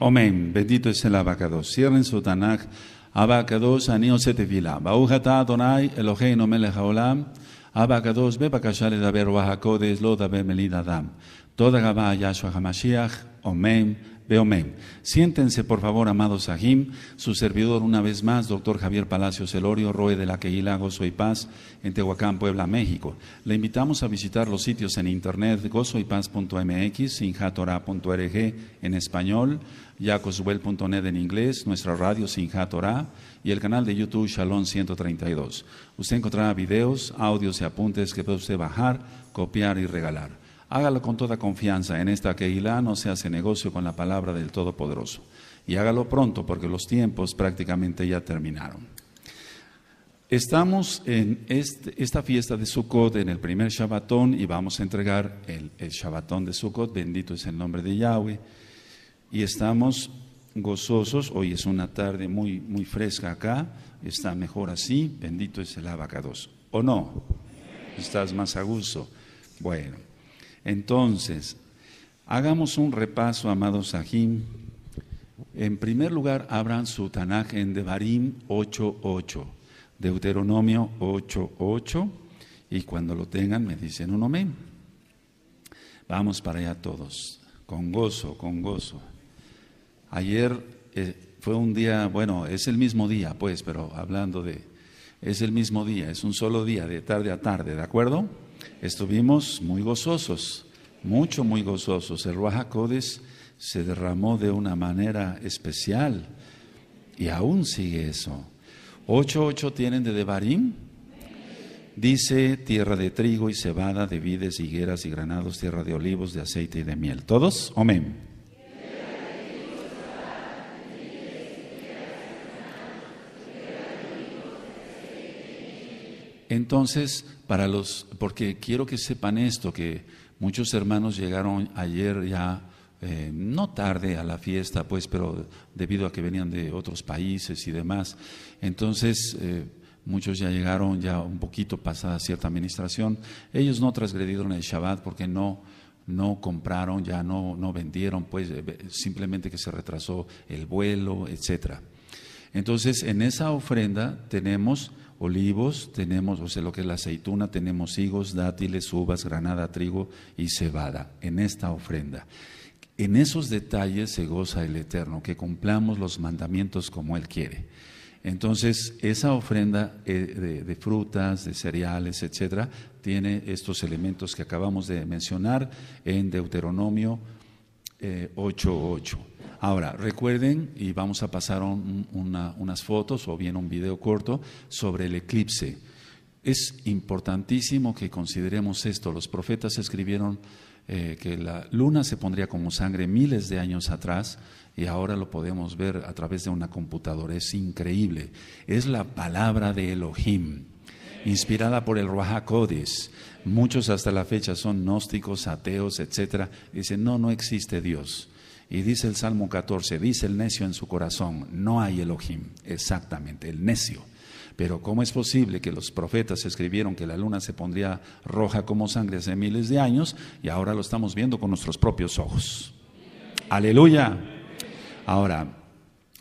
Amén. Bendito es el abacado Cierren su Tanaj. Abacados, anio setevila. Baujata Adonai, Eloheinu melech haolam. Abacados, be bakashale wahakodes, lo loda melida dam. Toda gabá Yahshua Hamashiach. Amén. Beomem. Siéntense, por favor, amados Ajim, Su servidor, una vez más, doctor Javier Palacios Elorio, Roe de la Queila, Gozo y Paz, en Tehuacán, Puebla, México. Le invitamos a visitar los sitios en internet gozoypaz.mx, sinjatora.org en español, yacoswell.net en inglés, nuestra radio Sinja Torah y el canal de YouTube Shalom 132. Usted encontrará videos, audios y apuntes que puede usted bajar, copiar y regalar. Hágalo con toda confianza. En esta Keilah no se hace negocio con la palabra del Todopoderoso. Y hágalo pronto porque los tiempos prácticamente ya terminaron. Estamos en este, esta fiesta de Sukkot, en el primer Shabbatón, y vamos a entregar el, el Shabbatón de Sukkot. Bendito es el nombre de Yahweh y estamos gozosos. Hoy es una tarde muy, muy fresca acá, está mejor así. Bendito es el abacados. ¿O no? Estás más a gusto. Bueno, entonces, hagamos un repaso, amados Sahim. En primer lugar, abran su tanaje en Devarim 8.8, Deuteronomio 8.8, y cuando lo tengan me dicen un amén. Vamos para allá todos, con gozo, con gozo. Ayer eh, fue un día, bueno, es el mismo día, pues, pero hablando de, es el mismo día, es un solo día, de tarde a tarde, ¿de acuerdo? Estuvimos muy gozosos, mucho, muy gozosos. El Ruaja Codes se derramó de una manera especial y aún sigue eso. Ocho, ocho tienen de Devarim. Dice tierra de trigo y cebada, de vides, higueras y granados, tierra de olivos, de aceite y de miel. ¿Todos? Amén. Entonces, para los, porque quiero que sepan esto, que muchos hermanos llegaron ayer ya, eh, no tarde a la fiesta, pues, pero debido a que venían de otros países y demás. Entonces, eh, muchos ya llegaron ya un poquito pasada cierta administración. Ellos no transgredieron el Shabbat porque no, no compraron, ya no, no vendieron, pues eh, simplemente que se retrasó el vuelo, etcétera. Entonces, en esa ofrenda tenemos olivos, tenemos, o sea, lo que es la aceituna, tenemos higos, dátiles, uvas, granada, trigo y cebada en esta ofrenda. En esos detalles se goza el Eterno, que cumplamos los mandamientos como Él quiere. Entonces, esa ofrenda eh, de, frutas, de cereales, etcétera, tiene estos elementos que acabamos de mencionar en Deuteronomio 8:8. Eh, Ahora, recuerden, y vamos a pasar unas fotos o bien un video corto sobre el eclipse. Es importantísimo que consideremos esto. Los profetas escribieron eh, que la luna se pondría como sangre miles de años atrás y ahora lo podemos ver a través de una computadora. Es increíble. Es la palabra de Elohim, inspirada por el Rahakodis. Muchos hasta la fecha son gnósticos, ateos, etcétera. Dicen, no, no existe Dios. Y dice el Salmo 14, dice el necio en su corazón, no hay Elohim, exactamente, el necio. Pero ¿cómo es posible que los profetas escribieron que la luna se pondría roja como sangre hace miles de años y ahora lo estamos viendo con nuestros propios ojos? Aleluya. Ahora,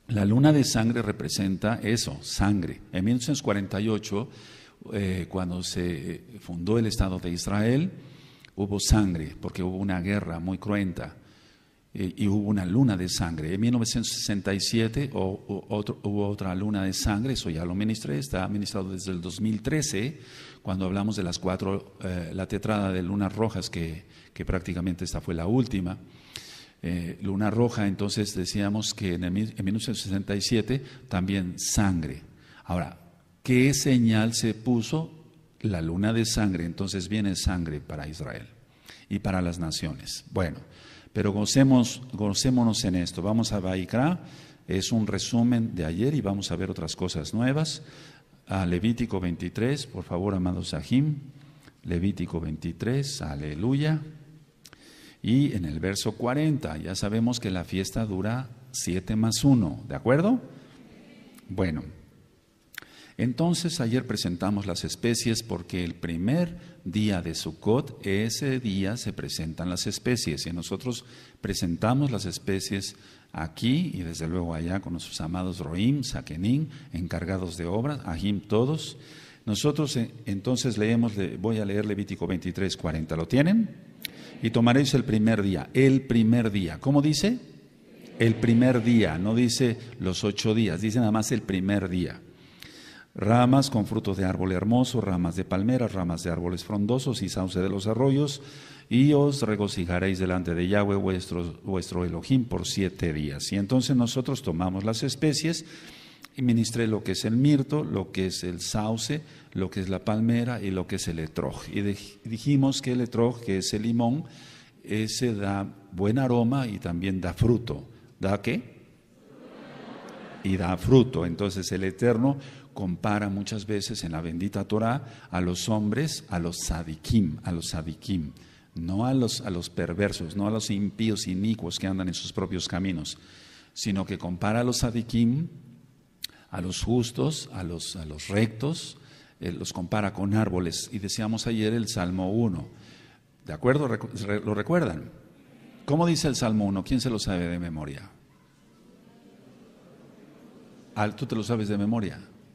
la luna de sangre representa eso, sangre. En 1948, eh, cuando se fundó el Estado de Israel, hubo sangre, porque hubo una guerra muy cruenta eh, y hubo una luna de sangre. En 1967 hubo otra luna de sangre, eso ya lo ministré, está administrado desde el 2013, cuando hablamos de las cuatro, eh, la tetrada de lunas rojas, que, prácticamente esta fue la última. Eh, luna roja, entonces decíamos que en, en 1967 también sangre. Ahora, ¿qué señal se puso? La luna de sangre, entonces viene sangre para Israel y para las naciones. Bueno. Pero gocemos, gocémonos en esto. Vamos a Baikra, es un resumen de ayer y vamos a ver otras cosas nuevas. A Levítico 23, por favor, amados Sahim. Levítico 23, aleluya. Y en el verso 40, ya sabemos que la fiesta dura 7 más 1, ¿de acuerdo? Bueno, entonces ayer presentamos las especies porque el primer día de Sukkot, ese día se presentan las especies y nosotros presentamos las especies aquí y desde luego allá con nuestros amados Roim, Saquenim, encargados de obras, Ahim todos. Nosotros eh, entonces leemos, voy a leer Levítico 23, 40, ¿lo tienen? Y tomaréis el primer día, el primer día, ¿cómo dice? El primer día, no dice los ocho días, dice nada más el primer día ramas con frutos de árbol hermoso, ramas de palmeras, ramas de árboles frondosos y sauce de los arroyos, y os regocijaréis delante de Yahweh vuestro, vuestro Elohim por siete días. Y entonces nosotros tomamos las especies y ministré lo que es el mirto, lo que es el sauce, lo que es la palmera y lo que es el etrog. Y dijimos que el etrog, que es el limón, ese da buen aroma y también da fruto. ¿Da qué? Y da fruto. Entonces el Eterno compara muchas veces en la bendita Torah a los hombres, a los sadikim, a los sadikim, no a los, a los perversos, no a los impíos, inicuos que andan en sus propios caminos, sino que compara a los sadikim, a los justos, a los, a los rectos, eh, los compara con árboles. Y decíamos ayer el Salmo 1, ¿de acuerdo? ¿Lo recuerdan? ¿Cómo dice el Salmo 1? ¿Quién se lo sabe de memoria? ¿Tú te lo sabes de memoria?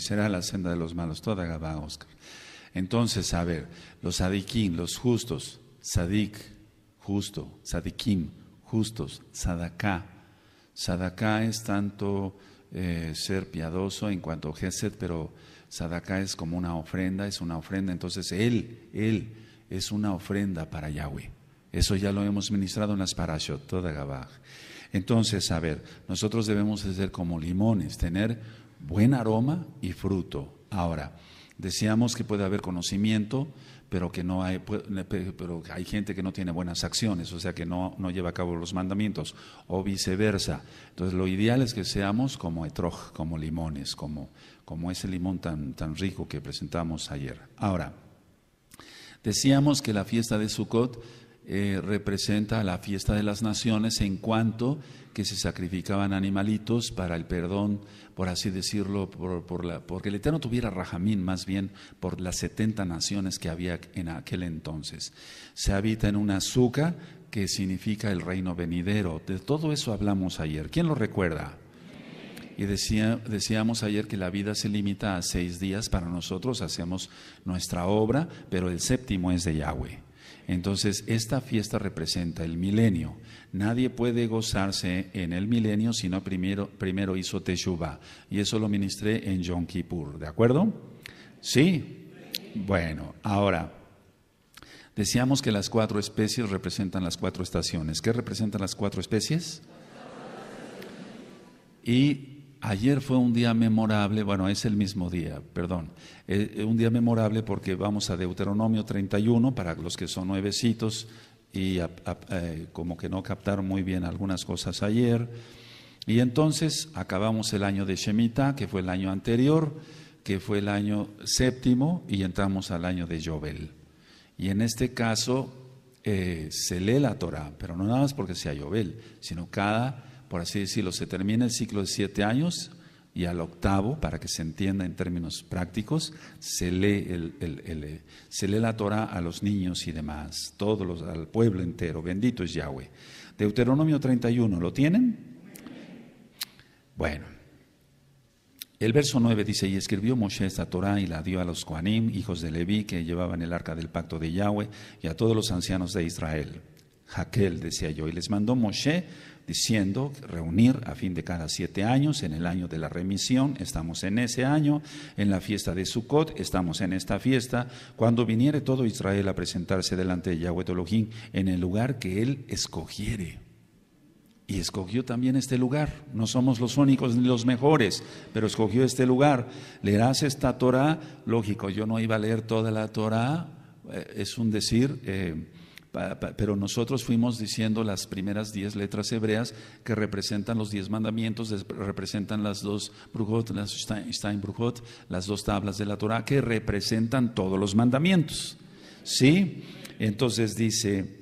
será la senda de los malos. Toda Gabá, Oscar. Entonces, a ver, los sadiquín, los justos, sadik, justo, sadikim justos, sadaká. Sadaká es tanto eh, ser piadoso en cuanto a geset, pero sadaká es como una ofrenda, es una ofrenda. Entonces, él, él es una ofrenda para Yahweh. Eso ya lo hemos ministrado en las parashot, toda Gabá. Entonces, a ver, nosotros debemos ser como limones, tener buen aroma y fruto. Ahora, decíamos que puede haber conocimiento, pero que no hay, pero hay gente que no tiene buenas acciones, o sea que no, no lleva a cabo los mandamientos, o viceversa. Entonces lo ideal es que seamos como etroj, como limones, como, como ese limón tan, tan rico que presentamos ayer. Ahora, decíamos que la fiesta de Sukkot eh, representa la fiesta de las naciones en cuanto que se sacrificaban animalitos para el perdón, por así decirlo, por, la, porque el Eterno tuviera rajamín más bien por las 70 naciones que había en aquel entonces. Se habita en una azúcar que significa el reino venidero. De todo eso hablamos ayer. ¿Quién lo recuerda? Y decíamos ayer que la vida se limita a seis días. Para nosotros hacemos nuestra obra, pero el séptimo es de Yahweh. Entonces, esta fiesta representa el milenio. Nadie puede gozarse en el milenio si no primero, primero hizo teshuva Y eso lo ministré en Yom Kippur, ¿de acuerdo? ¿Sí? Bueno, ahora, decíamos que las cuatro especies representan las cuatro estaciones. ¿Qué representan las cuatro especies? Y Ayer fue un día memorable, bueno, es el mismo día, perdón, eh, eh, un día memorable porque vamos a Deuteronomio 31, para los que son nuevecitos y eh, como que no captaron muy bien algunas cosas ayer. Y entonces acabamos el año de Shemitah, que fue el año anterior, que fue el año séptimo, y entramos al año de Yobel. Y en este caso se lee la Torah, pero no nada más porque sea Yobel, sino cada por así decirlo, se termina el ciclo de siete años y al octavo, para que se entienda en términos prácticos, se lee, eh, la Torah a los niños y demás, todos al pueblo entero. Bendito es Yahweh. Deuteronomio 31, ¿lo tienen? Bueno. El verso 9 dice, y escribió Moshe esta Torah y la dio a los Coanim, hijos de Leví, que llevaban el arca del pacto de Yahweh, y a todos los ancianos de Israel. Jaquel, decía yo, y les mandó Moshe diciendo reunir a fin de cada siete años, en el año de la remisión, estamos en ese año, en la fiesta de Sukkot, estamos en esta fiesta, cuando viniere todo Israel a presentarse delante de Yahweh Elohim en el lugar que él escogiere. Y escogió también este lugar. No somos los únicos ni los mejores, pero escogió este lugar. Leerás esta Torah, lógico, yo no iba a leer toda la Torah, eh, es un decir, eh, pero nosotros fuimos diciendo las primeras diez letras hebreas que representan los diez mandamientos, representan las dos brujot, las en brujot, las dos tablas de la Torah que representan todos los mandamientos. ¿Sí? Entonces dice,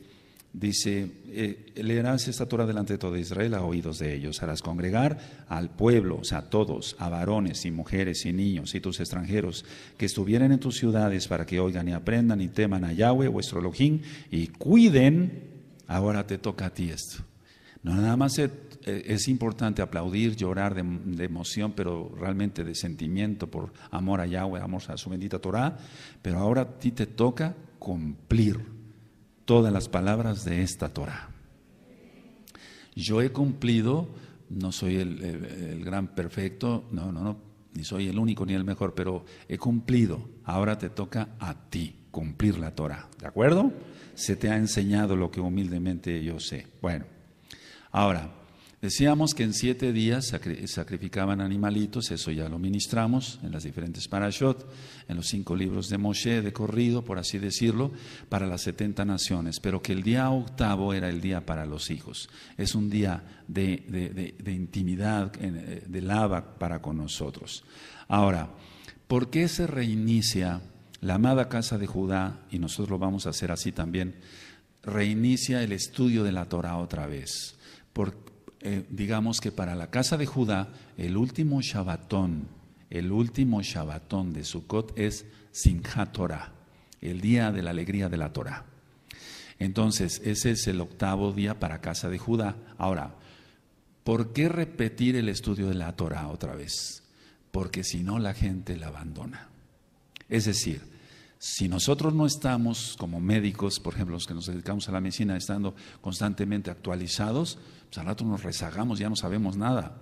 dice eh, leerás esta Torah delante de todo Israel a oídos de ellos. Harás congregar al pueblo, o sea, a todos, a varones y mujeres y niños y tus extranjeros que estuvieran en tus ciudades para que oigan y aprendan y teman a Yahweh, vuestro Elohim, y cuiden. Ahora te toca a ti esto. No nada más es, eh, importante aplaudir, llorar de, de, emoción, pero realmente de sentimiento por amor a Yahweh, amor a su bendita Torah, pero ahora a ti te toca cumplir todas las palabras de esta Torah. Yo he cumplido, no soy el, gran perfecto, no, no, no, ni soy el único ni el mejor, pero he cumplido. Ahora te toca a ti cumplir la Torah, ¿de acuerdo? Se te ha enseñado lo que humildemente yo sé. Bueno, ahora, Decíamos que en siete días sacrificaban animalitos, eso ya lo ministramos en las diferentes parashot, en los cinco libros de Moshe, de corrido, por así decirlo, para las setenta naciones, pero que el día octavo era el día para los hijos. Es un día de, intimidad, eh, de lava para con nosotros. Ahora, ¿por qué se reinicia la amada casa de Judá? Y nosotros lo vamos a hacer así también, reinicia el estudio de la Torah otra vez. ¿Por eh, digamos que para la casa de Judá, el último Shabbatón, el último Shabbatón de Sukkot es Simchat Torah, el día de la alegría de la Torah. Entonces, ese es el octavo día para casa de Judá. Ahora, ¿por qué repetir el estudio de la Torah otra vez? Porque si no, la gente la abandona. Es decir, si nosotros no estamos como médicos, por ejemplo, los que nos dedicamos a la medicina, estando constantemente actualizados, pues al rato nos rezagamos, ya no sabemos nada.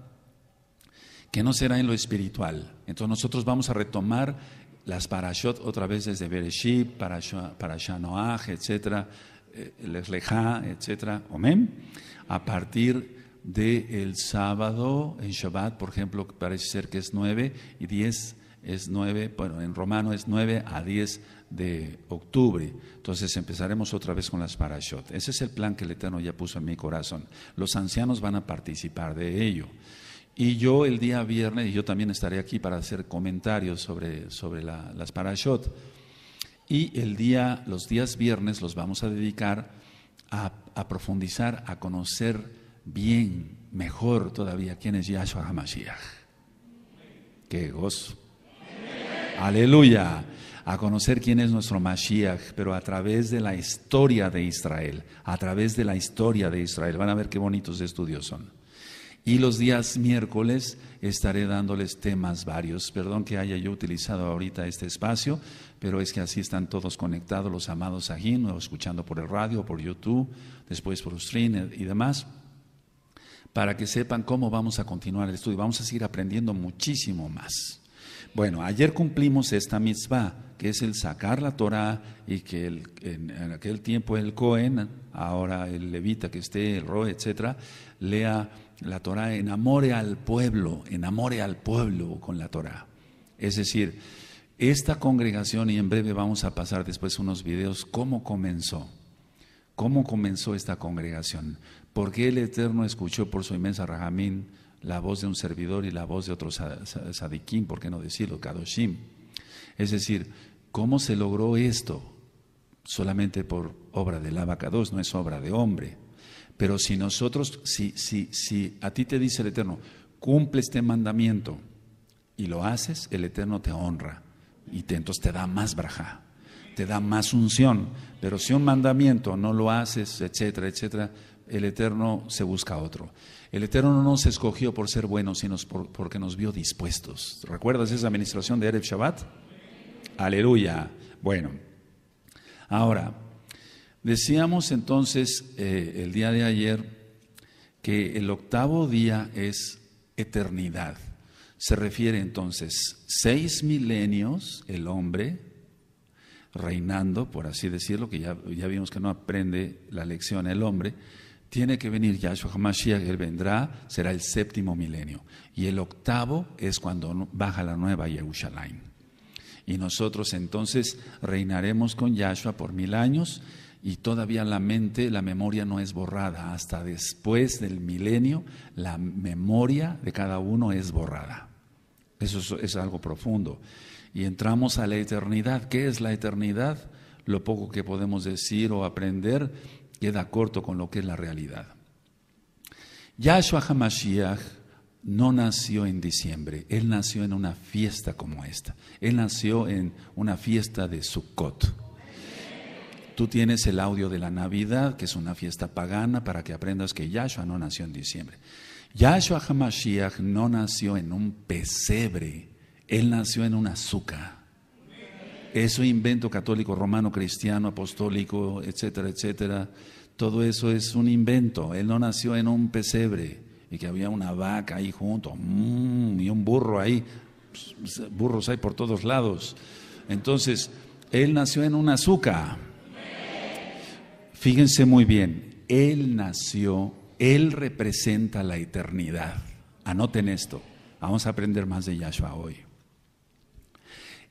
¿Qué no será en lo espiritual. Entonces nosotros vamos a retomar las parashot otra vez desde Bereshit, parashah, parashah etcétera, eh, les etc., etcétera, Omen, a partir del sábado en Shabbat, por ejemplo, parece ser que es 9 y 10 es 9, bueno, en romano es 9 a 10 de octubre. Entonces empezaremos otra vez con las parashot. Ese es el plan que el Eterno ya puso en mi corazón. Los ancianos van a participar de ello. Y yo el día viernes, y yo también estaré aquí para hacer comentarios sobre, sobre las parashot. Y el día, los días viernes los vamos a dedicar a, profundizar, a conocer bien, mejor todavía, quién es Yahshua HaMashiach. ¡Qué gozo! Aleluya. A conocer quién es nuestro Mashiach, pero a través de la historia de Israel. A través de la historia de Israel. Van a ver qué bonitos estudios son. Y los días miércoles estaré dándoles temas varios. Perdón que haya yo utilizado ahorita este espacio, pero es que así están todos conectados los amados aquí, escuchando por el radio, por YouTube, después por stream y demás, para que sepan cómo vamos a continuar el estudio. Vamos a seguir aprendiendo muchísimo más. Bueno, ayer cumplimos esta mitzvah, que es el sacar la Torah y que en, aquel tiempo el Cohen, ahora el levita que esté, el Roe, etcétera, lea la Torah, enamore al pueblo, enamore al pueblo con la Torah. Es decir, esta congregación, y en breve vamos a pasar después unos videos, cómo comenzó, cómo comenzó esta congregación, por qué el Eterno escuchó por su inmensa rajamín la voz de un servidor y la voz de otro sadiquín, ¿por qué no decirlo? Kadoshim. Es decir, ¿cómo se logró esto? Solamente por obra del dos, no es obra de hombre. Pero si nosotros, si, si, si a ti te dice el Eterno, cumple este mandamiento y lo haces, el Eterno te honra y entonces te da más braja, te da más unción. Pero si un mandamiento no lo haces, etcétera, etcétera, el Eterno se busca otro. El Eterno no nos escogió por ser buenos, sino porque nos vio dispuestos. ¿Recuerdas esa administración de Erev Shabbat? Aleluya. Bueno, ahora, decíamos entonces eh, el día de ayer que el octavo día es eternidad. Se refiere entonces seis milenios el hombre reinando, por así decirlo, que ya, ya vimos que no aprende la lección el hombre, tiene que venir Yahshua HaMashiach, Él vendrá, será el séptimo milenio. Y el octavo es cuando baja la nueva Jerusalén Y nosotros entonces reinaremos con Yahshua por mil años y todavía la mente, la memoria no es borrada. Hasta después del milenio, la memoria de cada uno es borrada. Eso es, es algo profundo. Y entramos a la eternidad. ¿Qué es la eternidad? Lo poco que podemos decir o aprender queda corto con lo que es la realidad. Yahshua HaMashiach no nació en diciembre, él nació en una fiesta como esta. Él nació en una fiesta de Sukkot. Tú tienes el audio de la Navidad, que es una fiesta pagana, para que aprendas que Yahshua no nació en diciembre. Yahshua HaMashiach no nació en un pesebre, él nació en un azúcar. Eso invento católico, romano, cristiano, apostólico, etcétera, etcétera. Todo eso es un invento. Él no nació en un pesebre y que había una vaca ahí junto mmm, y un burro ahí. Pues, burros hay por todos lados. Entonces, él nació en un azúcar. Fíjense muy bien, él nació, él representa la eternidad. Anoten esto. Vamos a aprender más de Yahshua hoy.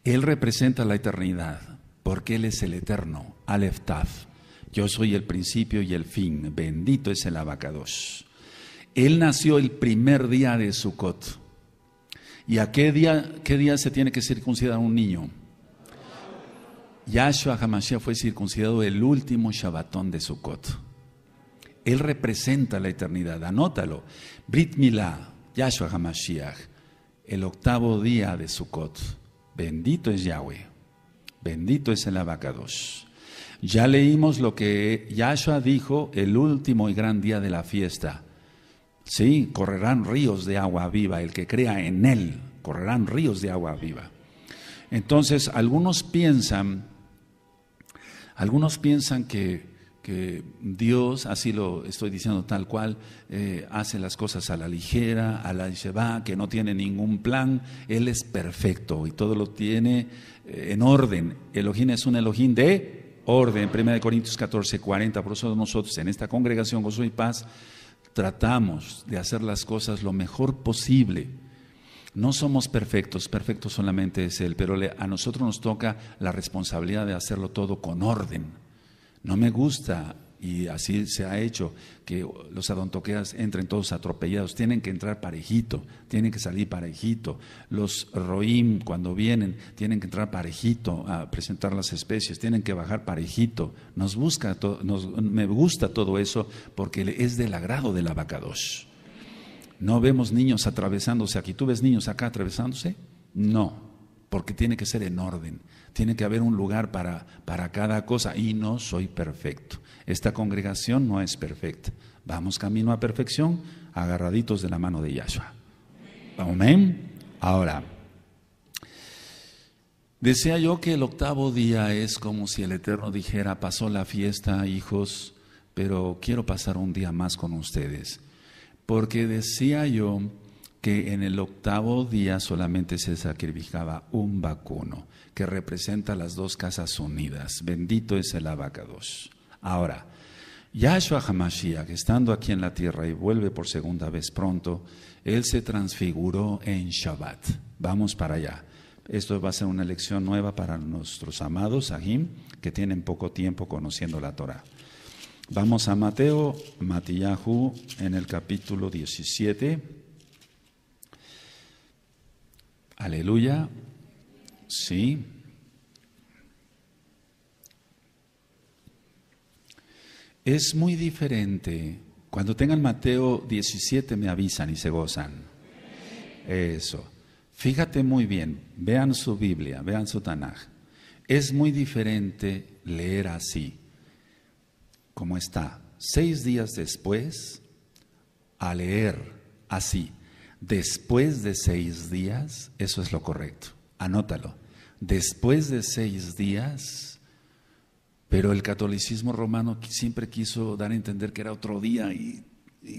Él representa la eternidad, porque Él es el eterno, Aleph Taf. Yo soy el principio y el fin, bendito es el abacados. Él nació el primer día de Sukkot. ¿Y a qué día, se tiene que circuncidar un niño? Yahshua Hamashiach fue circuncidado el último Shabbatón de Sukkot. Él representa la eternidad, anótalo. Brit Milá, Yahshua Hamashiach, el octavo día de Sukkot. Bendito es Yahweh. Bendito es el abacados. Ya leímos lo que Yahshua dijo el último y gran día de la fiesta. Sí, correrán ríos de agua viva, el que crea en él, correrán ríos de agua viva. Entonces, algunos piensan, algunos piensan que que Dios, así lo estoy diciendo tal cual, eh, hace las cosas a la ligera, a la va, que no tiene ningún plan. Él es perfecto y todo lo tiene eh, en orden. Elohim es un Elohim de orden. 1 Corintios 14, 40. Por eso nosotros en esta congregación Gozo y Paz tratamos de hacer las cosas lo mejor posible. No somos perfectos, perfecto solamente es Él, pero a nosotros nos toca la responsabilidad de hacerlo todo con orden no me gusta, y así se ha hecho, que los adontoqueas entren todos atropellados. Tienen que entrar parejito, tienen que salir parejito. Los roim, cuando vienen, tienen que entrar parejito a presentar las especies, tienen que bajar parejito. Nos busca nos, me gusta todo eso porque es del agrado del abacados. No vemos niños atravesándose aquí. ¿Tú ves niños acá atravesándose? No, porque tiene que ser en orden. Tiene que haber un lugar para, para cada cosa y no soy perfecto. Esta congregación no es perfecta. Vamos camino a perfección, agarraditos de la mano de Yahshua. Amén. Ahora, decía yo que el octavo día es como si el Eterno dijera, pasó la fiesta, hijos, pero quiero pasar un día más con ustedes. Porque decía yo que en el octavo día solamente se sacrificaba un vacuno, que representa las dos casas unidas. Bendito es el abacados. Ahora, Yahshua HaMashiach, estando aquí en la tierra y vuelve por segunda vez pronto, él se transfiguró en Shabbat. Vamos para allá. Esto va a ser una lección nueva para nuestros amados Ahim, que tienen poco tiempo conociendo la Torah. Vamos a Mateo, Matiyahu en el capítulo 17. Aleluya. Sí. Es muy diferente. Cuando tengan Mateo 17 me avisan y se gozan. Eso. Fíjate muy bien, vean su Biblia, vean su Tanaj. Es muy diferente leer así, como está, seis días después, a leer así. Después de seis días, eso es lo correcto, anótalo. Después de seis días, pero el catolicismo romano siempre quiso dar a entender que era otro día y,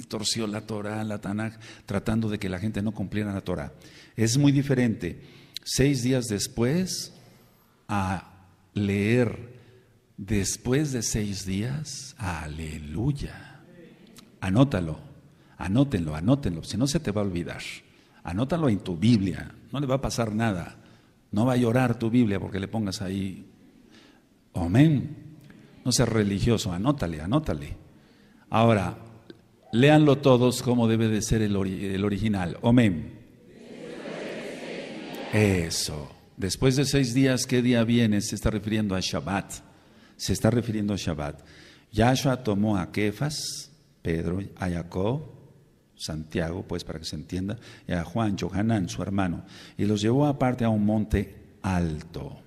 torció la Torah, la Tanaj, tratando de que la gente no cumpliera la Torah. Es muy diferente. Seis días después, a leer después de seis días, aleluya. Anótalo. Anótenlo, anótenlo, si no se te va a olvidar. Anótalo en tu Biblia, no le va a pasar nada. No va a llorar tu Biblia porque le pongas ahí. Amén. No seas religioso, anótale, anótale. Ahora, léanlo todos como debe de ser el, original. Amén. Eso. Después de seis días, ¿qué día viene? Se está refiriendo a Shabbat. Se está refiriendo a Shabbat. Yahshua tomó a Kefas, Pedro, a Jacob, Santiago, pues para que se entienda, y a Juan, Johanán, su hermano, y los llevó aparte a un monte alto.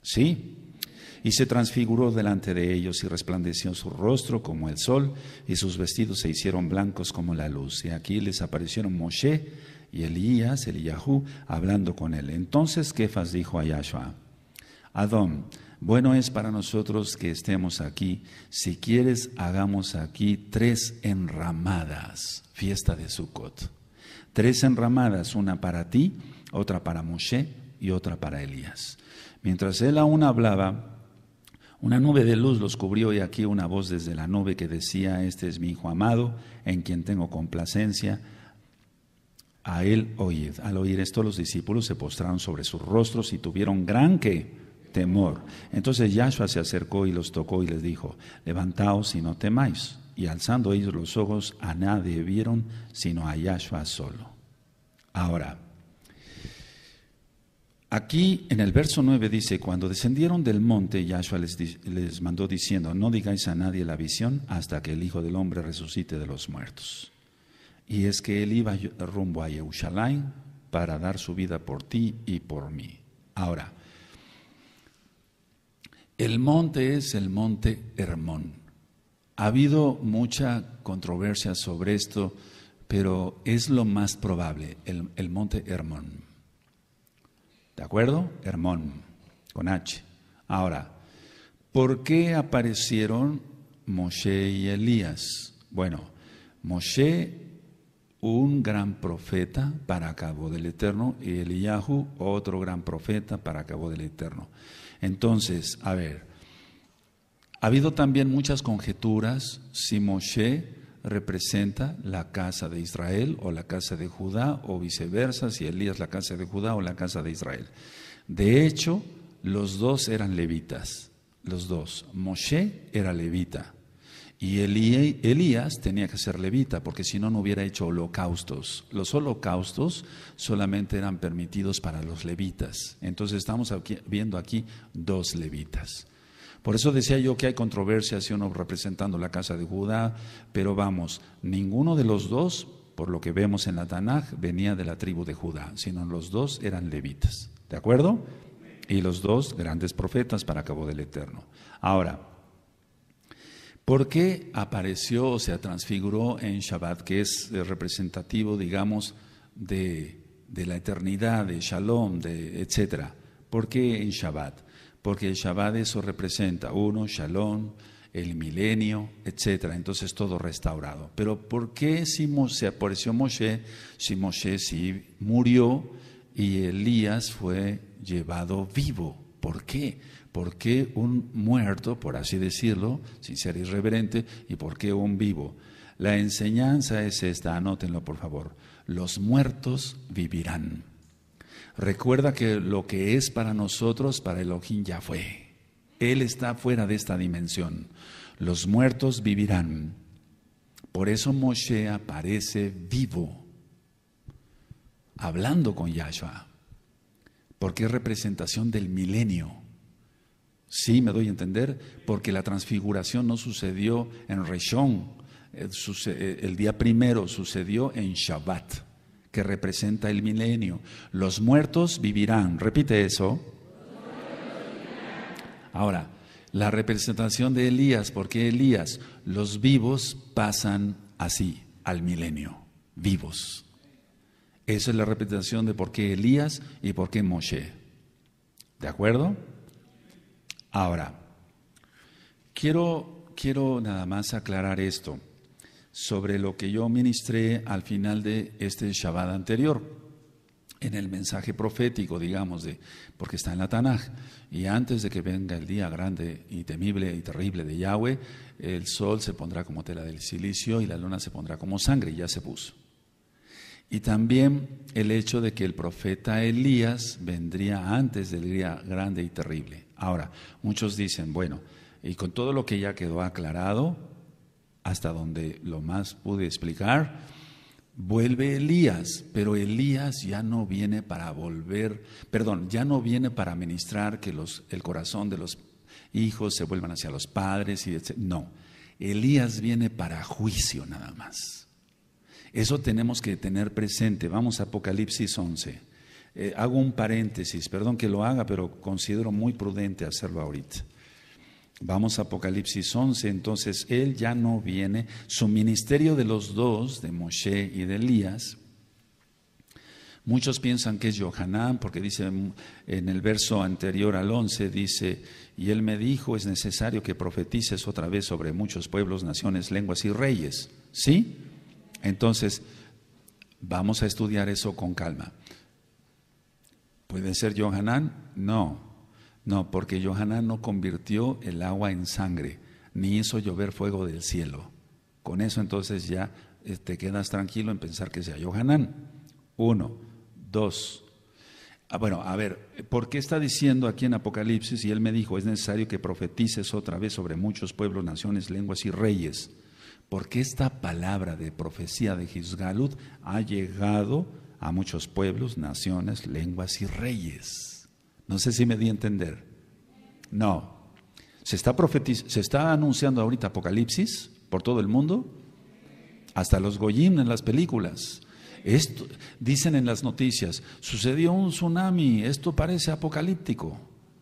¿Sí? Y se transfiguró delante de ellos y resplandeció su rostro como el sol, y sus vestidos se hicieron blancos como la luz. Y aquí les aparecieron Moshe y Elías, el Yahú, hablando con él. Entonces Kefas dijo a Yahshua, Adón, bueno es para nosotros que estemos aquí. Si quieres, hagamos aquí tres enramadas fiesta de Sukkot. Tres enramadas, una para ti, otra para Moshe y otra para Elías. Mientras él aún hablaba, una nube de luz los cubrió y aquí una voz desde la nube que decía, este es mi hijo amado, en quien tengo complacencia. A él oíd. Al oír esto los discípulos se postraron sobre sus rostros y tuvieron gran que temor. Entonces Yahshua se acercó y los tocó y les dijo, levantaos y no temáis y alzando ellos los ojos a nadie vieron sino a Yahshua solo. Ahora, aquí en el verso 9 dice, cuando descendieron del monte, Yahshua les, mandó diciendo, no digáis a nadie la visión hasta que el Hijo del Hombre resucite de los muertos. Y es que él iba rumbo a Jerusalén para dar su vida por ti y por mí. Ahora, el monte es el monte Hermón. Ha habido mucha controversia sobre esto, pero es lo más probable, el, monte Hermón. ¿De acuerdo? Hermón, con H. Ahora, ¿por qué aparecieron Moshe y Elías? Bueno, Moshe, un gran profeta para cabo del Eterno, y Eliyahu, otro gran profeta para cabo del Eterno. Entonces, a ver, ha habido también muchas conjeturas si Moshe representa la casa de Israel o la casa de Judá o viceversa, si Elías la casa de Judá o la casa de Israel. De hecho, los dos eran levitas, los dos. Moshe era levita y Elías tenía que ser levita porque si no, no hubiera hecho holocaustos. Los holocaustos solamente eran permitidos para los levitas. Entonces estamos viendo aquí dos levitas. Por eso decía yo que hay controversia si uno representando la casa de Judá, pero vamos, ninguno de los dos, por lo que vemos en la Tanaj, venía de la tribu de Judá, sino los dos eran levitas. ¿De acuerdo? Y los dos grandes profetas para cabo del Eterno. Ahora, ¿Por qué apareció o se transfiguró en Shabbat, que es representativo, digamos, de, de la eternidad, de Shalom, de, etcétera? ¿Por qué en Shabbat? porque el Shabbat eso representa uno, Shalom, el milenio, etc. Entonces todo restaurado. Pero ¿por qué si se apareció Moshe, si Moshe si murió y Elías fue llevado vivo? ¿Por qué? ¿Por qué un muerto, por así decirlo, sin ser irreverente, y por qué un vivo? La enseñanza es esta, anótenlo por favor. Los muertos vivirán. Recuerda que lo que es para nosotros, para Elohim ya fue. Él está fuera de esta dimensión. Los muertos vivirán. Por eso Moshe aparece vivo, hablando con Yahshua, porque es representación del milenio. Sí, me doy a entender, porque la transfiguración no sucedió en Reshon, eh, eh, el día primero sucedió en Shabbat que representa el milenio. Los muertos vivirán. Repite eso. Ahora, la representación de Elías, porque Elías, los vivos pasan así, al milenio, vivos. Esa es la representación de por qué Elías y por qué Moshe. ¿De acuerdo? Ahora, quiero, quiero nada más aclarar esto sobre lo que yo ministré al final de este Shabbat anterior en el mensaje profético, digamos, de, porque está en la Tanaj. Y antes de que venga el día grande y temible y terrible de Yahweh, el sol se pondrá como tela del silicio y la luna se pondrá como sangre, y ya se puso. Y también el hecho de que el profeta Elías vendría antes del día grande y terrible. Ahora, muchos dicen, bueno, y con todo lo que ya quedó aclarado, hasta donde lo más pude explicar, vuelve Elías, pero Elías ya no viene para volver, perdón, ya no viene para ministrar que los, el corazón de los hijos se vuelvan hacia los padres y No, Elías viene para juicio nada más. Eso tenemos que tener presente. Vamos a Apocalipsis 11. Eh, hago un paréntesis, perdón que lo haga, pero considero muy prudente hacerlo ahorita. Vamos a Apocalipsis 11, entonces él ya no viene, su ministerio de los dos, de Moshe y de Elías, muchos piensan que es Johanán, porque dice en el verso anterior al 11, dice, y él me dijo, es necesario que profetices otra vez sobre muchos pueblos, naciones, lenguas y reyes, ¿sí? Entonces, vamos a estudiar eso con calma. ¿Puede ser Johanán? No, no, porque Johanan no convirtió el agua en sangre, ni hizo llover fuego del cielo. Con eso entonces ya eh, te quedas tranquilo en pensar que sea Johanan. Uno, dos. Ah, bueno, a ver, ¿por qué está diciendo aquí en Apocalipsis? Y él me dijo, es necesario que profetices otra vez sobre muchos pueblos, naciones, lenguas y reyes. Porque esta palabra de profecía de Gisgalud ha llegado a muchos pueblos, naciones, lenguas y reyes. No sé si me di a entender. No. Se está, se está anunciando ahorita Apocalipsis por todo el mundo, hasta los Goyim en las películas. Esto, dicen en las noticias, sucedió un tsunami, esto parece apocalíptico.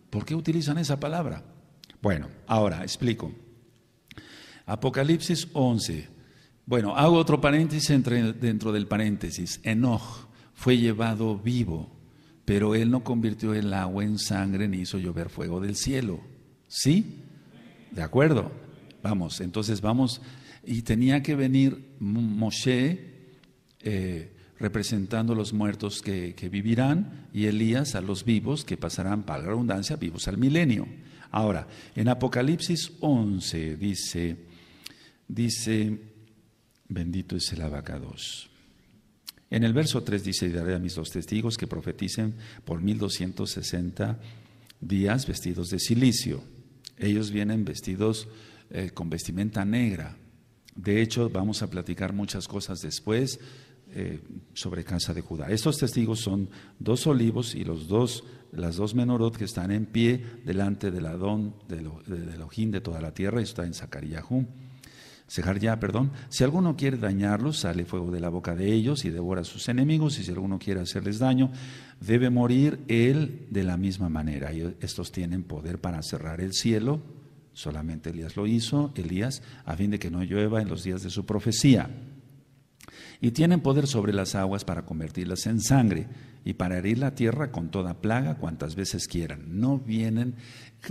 ¿Por qué utilizan esa palabra? Bueno, ahora explico. Apocalipsis 11. Bueno, hago otro paréntesis dentro del paréntesis. Enoch fue llevado vivo pero él no convirtió el agua en sangre ni hizo llover fuego del cielo. ¿Sí? ¿De acuerdo? Vamos, entonces vamos. Y tenía que venir Moshe eh, representando a los muertos que, vivirán y Elías a los vivos que pasarán, para la abundancia, vivos al milenio. Ahora, en Apocalipsis 11 dice, dice, bendito es el abacados. En el verso 3 dice, y daré a mis dos testigos que profeticen por 1260 días vestidos de silicio. Ellos vienen vestidos eh, con vestimenta negra. De hecho, vamos a platicar muchas cosas después eh, sobre casa de Judá. Estos testigos son dos olivos y los dos, las dos menorot que están en pie delante del Adón, del, Ojín de toda la tierra. y está en Zacarías Sejar ya, perdón. Si alguno quiere dañarlos, sale fuego de la boca de ellos y devora a sus enemigos, y si alguno quiere hacerles daño, debe morir él de la misma manera. Y estos tienen poder para cerrar el cielo, solamente Elías lo hizo, Elías, a fin de que no llueva en los días de su profecía. Y tienen poder sobre las aguas para convertirlas en sangre y para herir la tierra con toda plaga cuantas veces quieran. No vienen,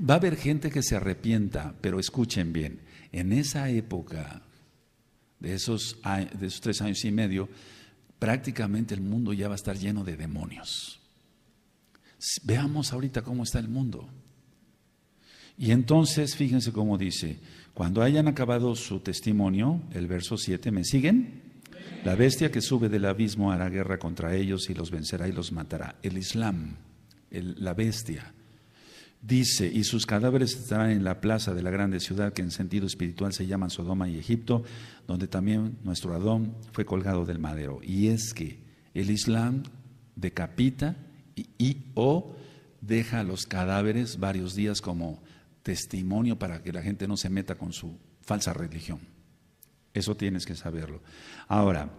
va a haber gente que se arrepienta, pero escuchen bien en esa época, de esos, de esos tres años y medio, prácticamente el mundo ya va a estar lleno de demonios. Veamos ahorita cómo está el mundo. Y entonces, fíjense cómo dice, cuando hayan acabado su testimonio, el verso 7, ¿me siguen? La bestia que sube del abismo hará guerra contra ellos y los vencerá y los matará. El Islam, la bestia, Dice, y sus cadáveres estarán en la plaza de la grande ciudad que en sentido espiritual se llaman Sodoma y Egipto, donde también nuestro Adón fue colgado del madero. Y es que el Islam decapita y, y o deja los cadáveres varios días como testimonio para que la gente no se meta con su falsa religión. Eso tienes que saberlo. Ahora,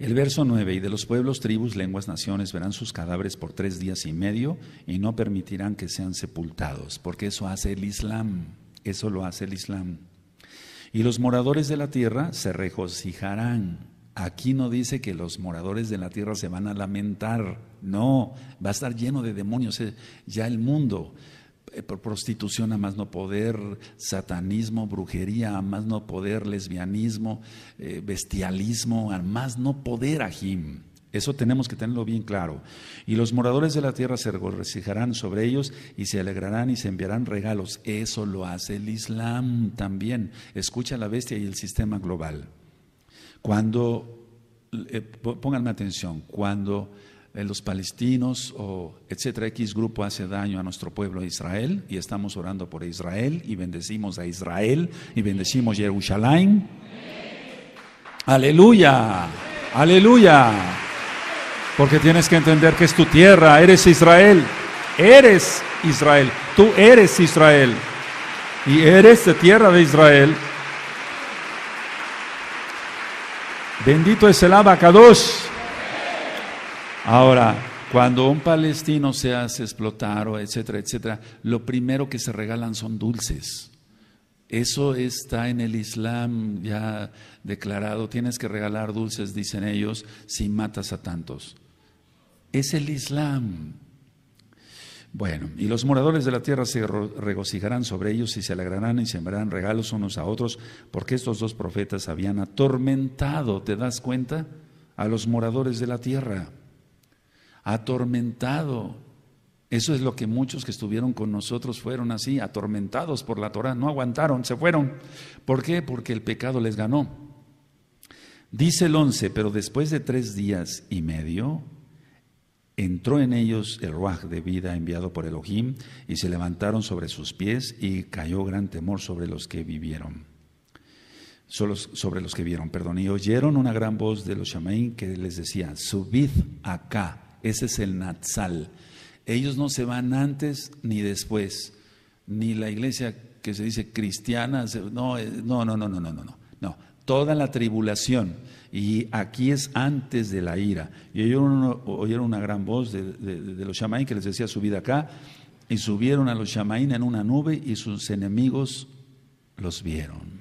el verso 9, y de los pueblos, tribus, lenguas, naciones verán sus cadáveres por tres días y medio y no permitirán que sean sepultados, porque eso hace el Islam, eso lo hace el Islam. Y los moradores de la tierra se regocijarán. Aquí no dice que los moradores de la tierra se van a lamentar, no, va a estar lleno de demonios eh, ya el mundo. Eh, prostitución a más no poder, satanismo, brujería a más no poder, lesbianismo, eh, bestialismo a más no poder, Ajim. Eso tenemos que tenerlo bien claro. Y los moradores de la tierra se regocijarán sobre ellos y se alegrarán y se enviarán regalos. Eso lo hace el Islam también. Escucha la bestia y el sistema global. Cuando, eh, pónganme atención, cuando eh, los palestinos o etcétera, X grupo hace daño a nuestro pueblo Israel y estamos orando por Israel y bendecimos a Israel y bendecimos Jerusalén. Aleluya, aleluya. Porque tienes que entender que es tu tierra, eres Israel, eres Israel, tú eres Israel y eres de tierra de Israel. Bendito es el Abacados. Ahora, cuando un palestino se hace explotar o etcétera, etcétera, lo primero que se regalan son dulces. Eso está en el Islam ya declarado. Tienes que regalar dulces, dicen ellos, si matas a tantos. Es el Islam. Bueno, y los moradores de la tierra se regocijarán sobre ellos y se alegrarán y sembrarán regalos unos a otros, porque estos dos profetas habían atormentado, ¿te das cuenta? A los moradores de la tierra atormentado. Eso es lo que muchos que estuvieron con nosotros fueron así, atormentados por la Torah, no aguantaron, se fueron. ¿Por qué? Porque el pecado les ganó. Dice el once pero después de tres días y medio, entró en ellos el ruaj de vida enviado por Elohim, y se levantaron sobre sus pies, y cayó gran temor sobre los que vivieron sobre los que vieron, perdón, y oyeron una gran voz de los Shamaín que les decía, subid acá ese es el Natsal. Ellos no se van antes ni después. Ni la iglesia que se dice cristiana, eh, no, no, no, no, no, no, no. No, toda la tribulación. Y aquí es antes de la ira. Y oyeron, oyeron una gran voz de, los shamaín que les decía, subid acá. Y subieron a los shamaín en una nube y sus enemigos los vieron.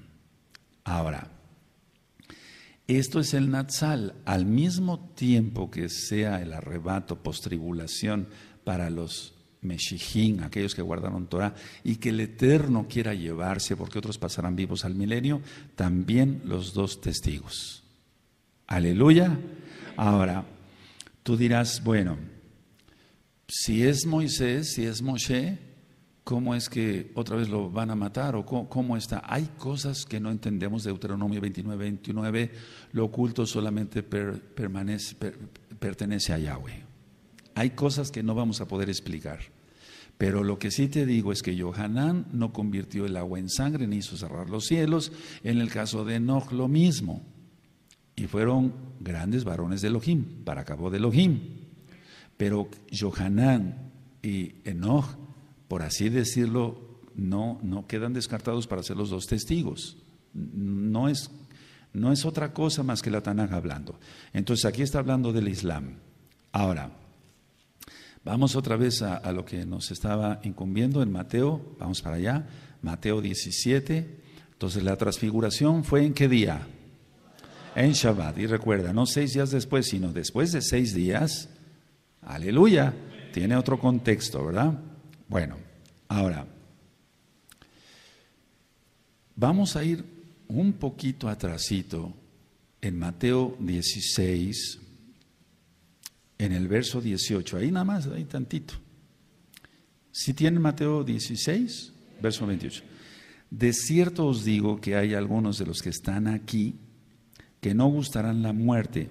Ahora, esto es el Natsal. Al mismo tiempo que sea el arrebato postribulación para los Meshijín, aquellos que guardaron Torah, y que el Eterno quiera llevarse, porque otros pasarán vivos al milenio, también los dos testigos. Aleluya. Ahora, tú dirás, bueno, si es Moisés, si es Moshe, cómo es que otra vez lo van a matar o cómo, está. Hay cosas que no entendemos de Deuteronomio 29, 29, lo oculto solamente permanece, pertenece a Yahweh. Hay cosas que no vamos a poder explicar. Pero lo que sí te digo es que Johanán no convirtió el agua en sangre ni hizo cerrar los cielos. En el caso de Enoch lo mismo. Y fueron grandes varones de Elohim, para cabo de Elohim. Pero Johanán y Enoch por así decirlo, no, no quedan descartados para ser los dos testigos. No es, no es otra cosa más que la tanaja hablando. Entonces aquí está hablando del Islam. Ahora, vamos otra vez a, a lo que nos estaba incumbiendo en Mateo, vamos para allá, Mateo 17. Entonces la transfiguración fue en qué día? En Shabbat. Y recuerda, no seis días después, sino después de seis días. Aleluya. Tiene otro contexto, ¿verdad? Bueno, ahora, vamos a ir un poquito atrasito en Mateo 16, en el verso 18, ahí nada más, ahí tantito. Si tienen Mateo 16, verso 28. De cierto os digo que hay algunos de los que están aquí que no gustarán la muerte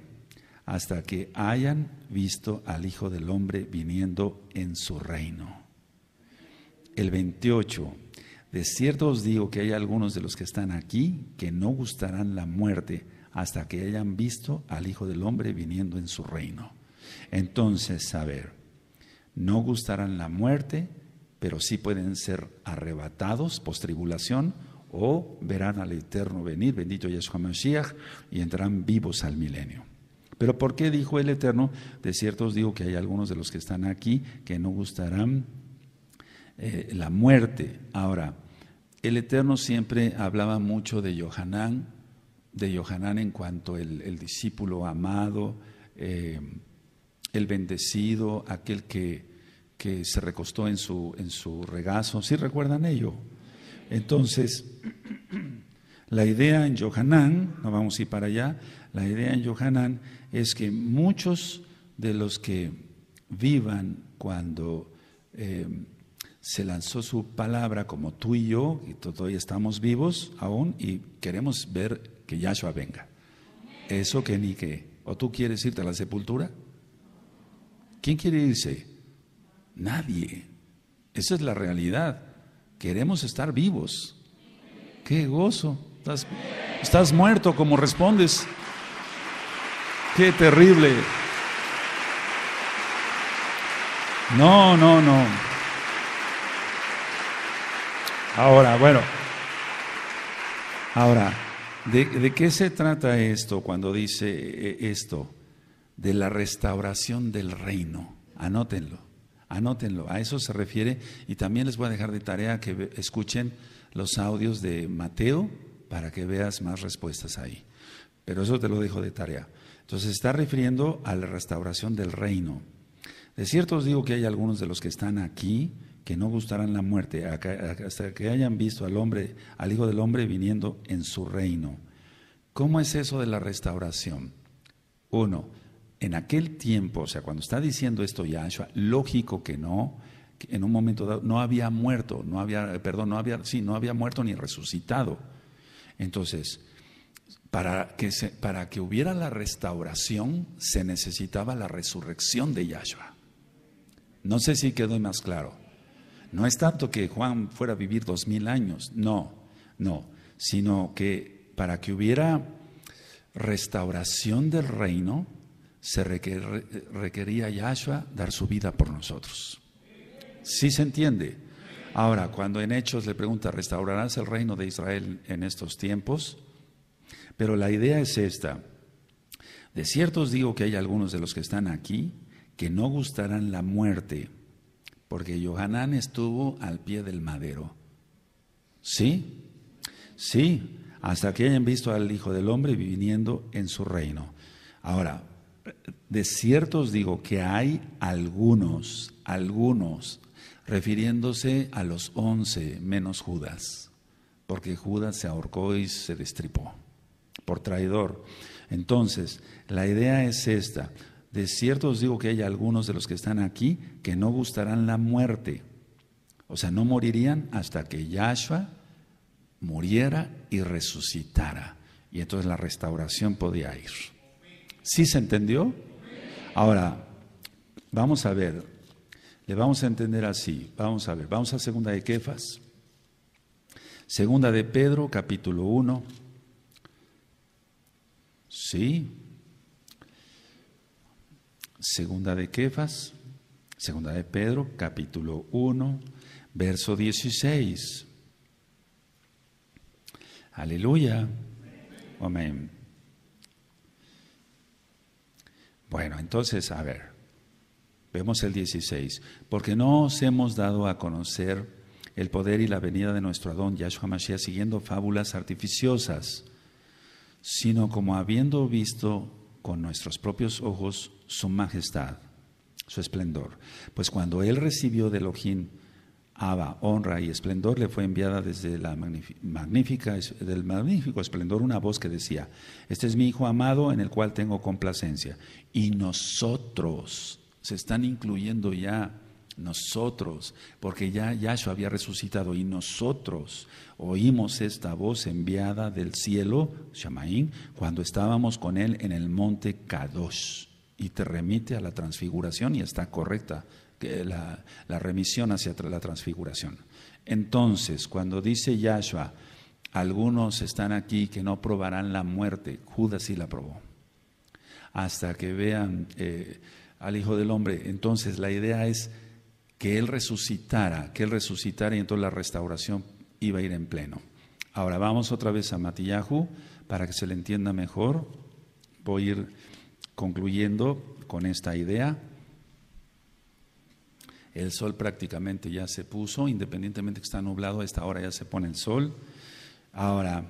hasta que hayan visto al Hijo del Hombre viniendo en su reino el 28, de cierto os digo que hay algunos de los que están aquí que no gustarán la muerte hasta que hayan visto al Hijo del Hombre viniendo en su reino. Entonces, a ver, no gustarán la muerte, pero sí pueden ser arrebatados post-tribulación o verán al eterno venir, bendito Yeshua Mashiach, y entrarán vivos al milenio. Pero ¿por qué dijo el Eterno? De cierto os digo que hay algunos de los que están aquí que no gustarán eh, la muerte. Ahora, el Eterno siempre hablaba mucho de Johanán, de Johanán en cuanto el, discípulo amado, eh, el bendecido, aquel que, se recostó en su, en su regazo. si recuerdan ello? Entonces, la idea en Johanán, no vamos a ir para allá, la idea en Johanán es que muchos de los que vivan cuando... Eh, se lanzó su palabra como tú y yo, y todavía estamos vivos aún, y queremos ver que Yahshua venga. Eso que ni que. ¿O tú quieres irte a la sepultura? ¿Quién quiere irse? Nadie. Esa es la realidad. Queremos estar vivos. ¡Qué gozo! Estás, estás muerto como respondes. ¡Qué terrible! No, no, no. Ahora, bueno. Ahora, ¿de, qué se trata esto cuando dice eh, esto? De la restauración del reino. Anótenlo, anótenlo. A eso se refiere. Y también les voy a dejar de tarea que escuchen los audios de Mateo para que veas más respuestas ahí. Pero eso te lo dejo de tarea. Entonces está refiriendo a la restauración del reino. De cierto os digo que hay algunos de los que están aquí que no gustarán la muerte hasta que hayan visto al hombre, al Hijo del Hombre viniendo en su reino. ¿Cómo es eso de la restauración? Uno, en aquel tiempo, o sea, cuando está diciendo esto Yahshua, lógico que no, en un momento dado no había muerto, no había, perdón, no había, sí, no había muerto ni resucitado. Entonces, para que, para que hubiera la restauración, se necesitaba la resurrección de Yahshua. No sé si quedó más claro. No es tanto que Juan fuera a vivir dos mil años, no, no, sino que para que hubiera restauración del reino, se requería requería Yahshua dar su vida por nosotros. ¿Sí se entiende? Ahora, cuando en Hechos le pregunta, ¿restaurarás el reino de Israel en estos tiempos? Pero la idea es esta. De cierto os digo que hay algunos de los que están aquí que no gustarán la muerte porque Johanán estuvo al pie del madero. ¿Sí? Sí, hasta que hayan visto al Hijo del Hombre viniendo en su reino. Ahora, de cierto os digo que hay algunos, algunos, refiriéndose a los once menos Judas, porque Judas se ahorcó y se destripó por traidor. Entonces, la idea es esta, de cierto os digo que hay algunos de los que están aquí que no gustarán la muerte. O sea, no morirían hasta que Yahshua muriera y resucitara. Y entonces la restauración podía ir. ¿Sí se entendió? Ahora, vamos a ver. Le vamos a entender así. Vamos a ver. Vamos a segunda de Kefas. Segunda de Pedro, capítulo 1. Sí. Segunda de Kefas, segunda de Pedro, capítulo 1, verso 16. Aleluya. Amén. Bueno, entonces, a ver, vemos el 16. Porque no os hemos dado a conocer el poder y la venida de nuestro Adón Yahshua Mashiach siguiendo fábulas artificiosas, sino como habiendo visto con nuestros propios ojos su majestad, su esplendor. Pues cuando él recibió de Elohim Aba, honra y esplendor, le fue enviada desde la magnífica, del magnífico esplendor una voz que decía, este es mi Hijo amado en el cual tengo complacencia. Y nosotros se están incluyendo ya nosotros, porque ya Yahshua había resucitado y nosotros oímos esta voz enviada del cielo, Shamaín, cuando estábamos con él en el monte Kadosh. Y te remite a la transfiguración y está correcta la, remisión hacia la transfiguración. Entonces, cuando dice Yahshua, algunos están aquí que no probarán la muerte, Judas sí la probó, hasta que vean... Eh, al Hijo del Hombre. Entonces la idea es, que Él resucitara, que Él resucitara y entonces la restauración iba a ir en pleno. Ahora vamos otra vez a Matillahu para que se le entienda mejor. Voy a ir concluyendo con esta idea. El sol prácticamente ya se puso, independientemente que está nublado, a esta hora ya se pone el sol. Ahora,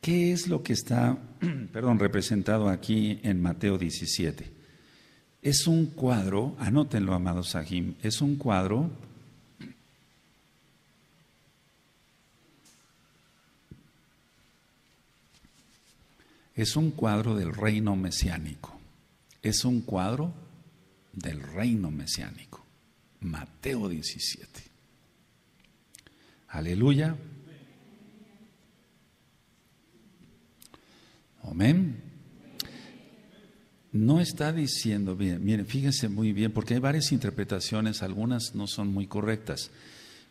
¿qué es lo que está, perdón, representado aquí en Mateo 17? es un cuadro, anótenlo, amado Sahim, es un cuadro es un cuadro del reino mesiánico. Es un cuadro del reino mesiánico. Mateo 17. Aleluya. Amén. No está diciendo, bien, miren, fíjense muy bien, porque hay varias interpretaciones, algunas no son muy correctas.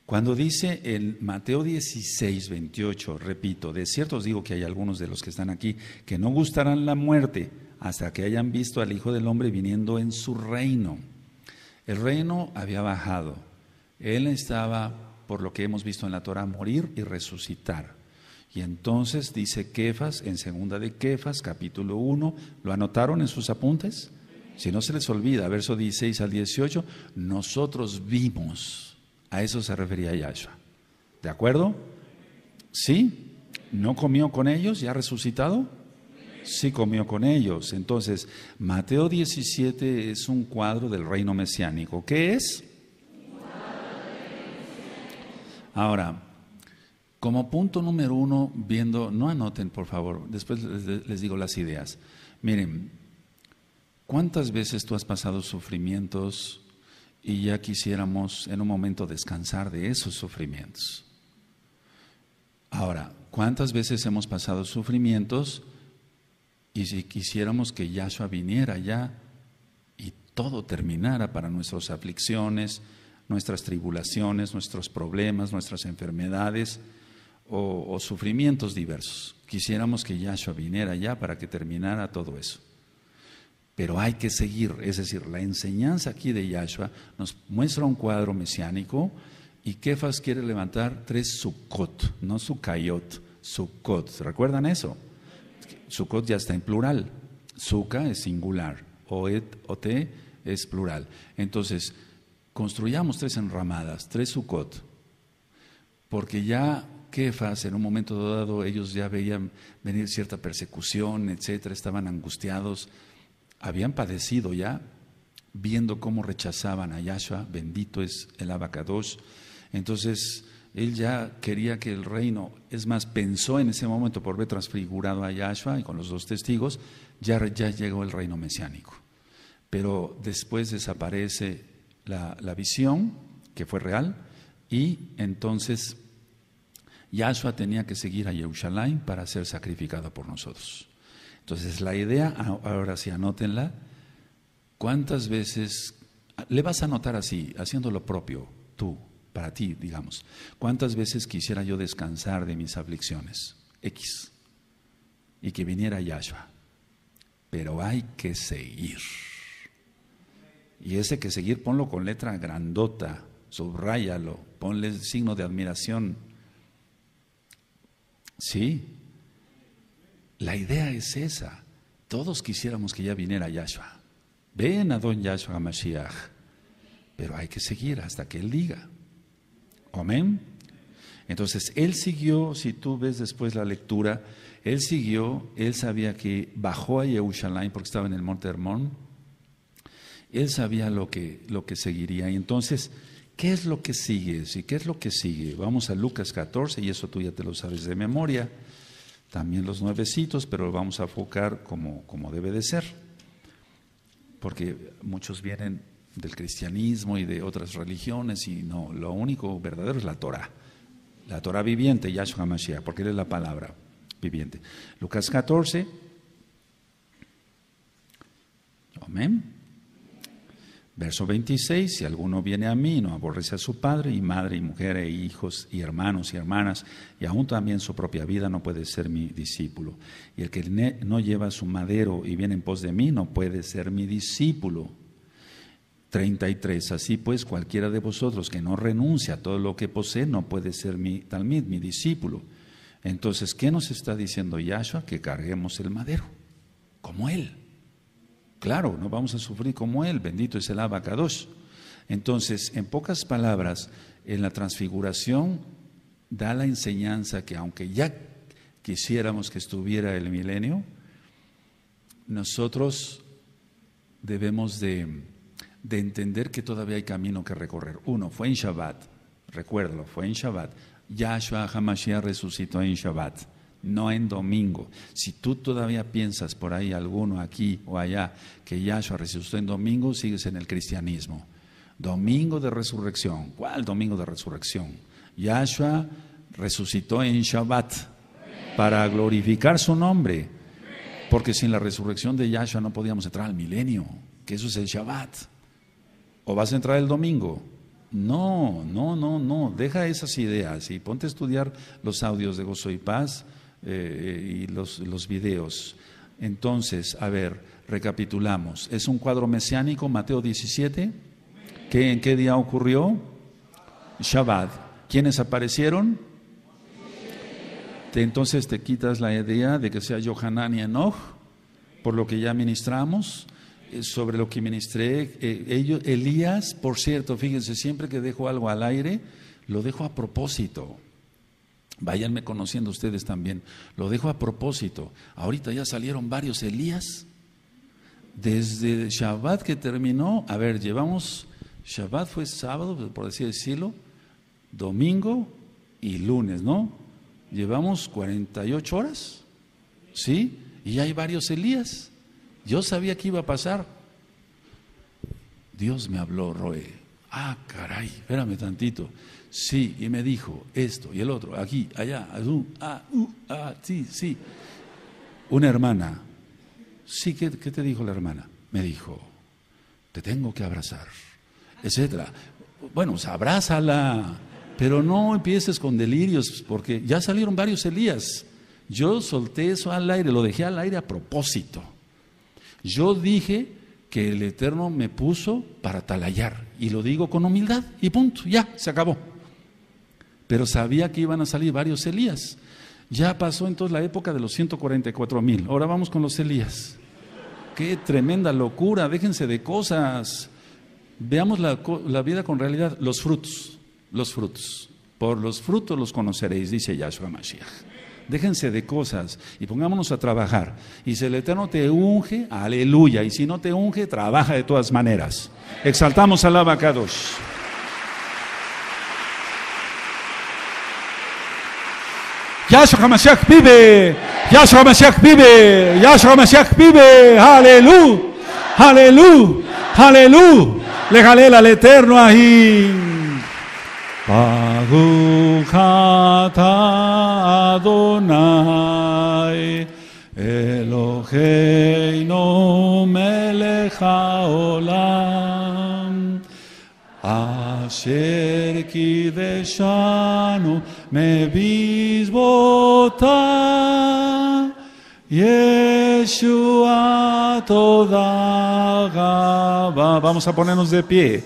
Cuando dice en Mateo 16, 28, repito, de cierto os digo que hay algunos de los que están aquí que no gustarán la muerte hasta que hayan visto al Hijo del Hombre viniendo en su reino. El reino había bajado. Él estaba, por lo que hemos visto en la Torah, morir y resucitar. Y entonces dice Kefas en segunda de Kefas, capítulo 1, ¿lo anotaron en sus apuntes? Si no se les olvida, verso 16 al 18, nosotros vimos, a eso se refería Yahshua. ¿De acuerdo? ¿Sí? ¿No comió con ellos? ¿Ya resucitado? sí comió con ellos. Entonces, Mateo 17 es un cuadro del reino mesiánico. ¿Qué es? Ahora, como punto número uno, viendo, no anoten por favor, después les digo las ideas. Miren, ¿cuántas veces tú has pasado sufrimientos y ya quisiéramos en un momento descansar de esos sufrimientos? Ahora, ¿cuántas veces hemos pasado sufrimientos y si quisiéramos que Yahshua viniera ya y todo terminara para nuestras aflicciones, nuestras tribulaciones, nuestros problemas, nuestras enfermedades? o, sufrimientos diversos. Quisiéramos que Yahshua viniera ya para que terminara todo eso. Pero hay que seguir, es decir, la enseñanza aquí de Yahshua nos muestra un cuadro mesiánico y Kefas quiere levantar tres sukot no Sukkayot, sukot ¿Recuerdan eso? Sukkot ya está en plural, suka es singular, Oet, te es plural. Entonces, construyamos tres enramadas, tres sukot porque ya en un momento dado ellos ya veían venir cierta persecución, etcétera, estaban angustiados, habían padecido ya, viendo cómo rechazaban a Yahshua, bendito es el Abacadosh. Entonces, él ya quería que el reino, es más, pensó en ese momento por ver transfigurado a Yahshua y con los dos testigos, ya, ya llegó el reino mesiánico. Pero después desaparece la, la visión, que fue real, y entonces Yahshua tenía que seguir a Jerusalén para ser sacrificado por nosotros. Entonces la idea, ahora sí, anótenla, ¿cuántas veces le vas a anotar así, haciendo lo propio, tú, para ti, digamos? ¿Cuántas veces quisiera yo descansar de mis aflicciones? X. Y que viniera Yahshua. Pero hay que seguir. Y ese que seguir, ponlo con letra grandota, subráyalo, ponle signo de admiración, Sí, la idea es esa. Todos quisiéramos que ya viniera Yahshua. Ven a don Yahshua a Mashiach. Pero hay que seguir hasta que Él diga. Amén. Entonces, Él siguió, si tú ves después la lectura, Él siguió, Él sabía que bajó a Yehushalayim porque estaba en el monte Hermón. Él sabía lo que, lo que seguiría. Y entonces, ¿Qué es lo que sigue? ¿Sí? ¿Qué es lo que sigue? Vamos a Lucas 14, y eso tú ya te lo sabes de memoria. También los nuevecitos, pero vamos a enfocar como, como debe de ser. Porque muchos vienen del cristianismo y de otras religiones, y no, lo único verdadero es la Torah. La Torah viviente, Yahshua Mashiach, porque él es la palabra viviente. Lucas 14. Amén. Verso 26, si alguno viene a mí, no aborrece a su padre y madre y mujer e hijos y hermanos y hermanas, y aún también su propia vida no puede ser mi discípulo. Y el que no lleva su madero y viene en pos de mí, no puede ser mi discípulo. 33, así pues cualquiera de vosotros que no renuncia a todo lo que posee, no puede ser mi talmid, mi discípulo. Entonces, ¿qué nos está diciendo Yahshua? Que carguemos el madero, como él. Claro, no vamos a sufrir como Él, bendito es el abacados. Entonces, en pocas palabras, en la transfiguración da la enseñanza que aunque ya quisiéramos que estuviera el milenio, nosotros debemos de, entender que todavía hay camino que recorrer. Uno, fue en Shabbat, recuerdo, fue en Shabbat. Yahshua HaMashiach resucitó en Shabbat no en domingo. Si tú todavía piensas por ahí alguno aquí o allá que Yahshua resucitó en domingo, sigues en el cristianismo. Domingo de resurrección. ¿Cuál domingo de resurrección? Yahshua resucitó en Shabbat para glorificar su nombre. Porque sin la resurrección de Yahshua no podíamos entrar al milenio, que eso es el Shabbat. ¿O vas a entrar el domingo? No, no, no, no. Deja esas ideas y ponte a estudiar los audios de Gozo y Paz eh, y los, videos. Entonces, a ver, recapitulamos. Es un cuadro mesiánico, Mateo 17. ¿En qué día ocurrió? Shabbat. ¿Quiénes aparecieron? Entonces te quitas la idea de que sea Johanan y Enoch, por lo que ya ministramos, eh, sobre lo que ministré. Eh, ellos, Elías, por cierto, fíjense, siempre que dejo algo al aire, lo dejo a propósito Váyanme conociendo ustedes también. Lo dejo a propósito. Ahorita ya salieron varios Elías. Desde Shabbat que terminó, a ver, llevamos, Shabbat fue sábado, por el decirlo, domingo y lunes, ¿no? Llevamos 48 horas, ¿sí? Y hay varios Elías. Yo sabía que iba a pasar. Dios me habló, Roe. Ah, caray, espérame tantito sí, y me dijo esto y el otro, aquí, allá, ah, ah, sí, sí. Una hermana, sí, ¿qué, te dijo la hermana? Me dijo, te tengo que abrazar, etcétera. Bueno, abrázala, pero no empieces con delirios, porque ya salieron varios Elías. Yo solté eso al aire, lo dejé al aire a propósito. Yo dije que el Eterno me puso para talallar y lo digo con humildad, y punto, ya, se acabó pero sabía que iban a salir varios Elías. Ya pasó entonces la época de los 144 mil. Ahora vamos con los Elías. Qué tremenda locura, déjense de cosas. Veamos la, vida con realidad. Los frutos, los frutos. Por los frutos los conoceréis, dice Yahshua Mashiach. Déjense de cosas y pongámonos a trabajar. Y si el Eterno te unge, aleluya. Y si no te unge, trabaja de todas maneras. Exaltamos al abacados. Γεια σου Χαμασιάχ Πίμπε, Γεια σου Χαμασιάχ Πίμπε, Γεια σου Χαμασιάχ Χαλελού! Χαλελού! Αλληλού, Αλληλού, Λεγαλέλα Λετέρνο Αχή. τα Αδωνάι, Ελοχέινο μελεχαολάι, אשר me visbota Yeshua toda gaba. Vamos a ponernos de pie.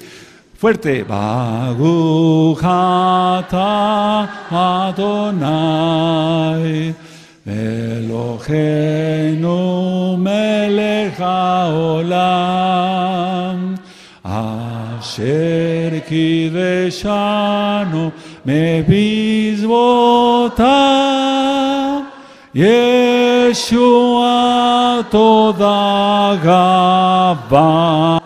Fuerte. Baguhata Adonai. Eloheinu me haolam. cerchi deciano me e bisvota Yeshua toda gabba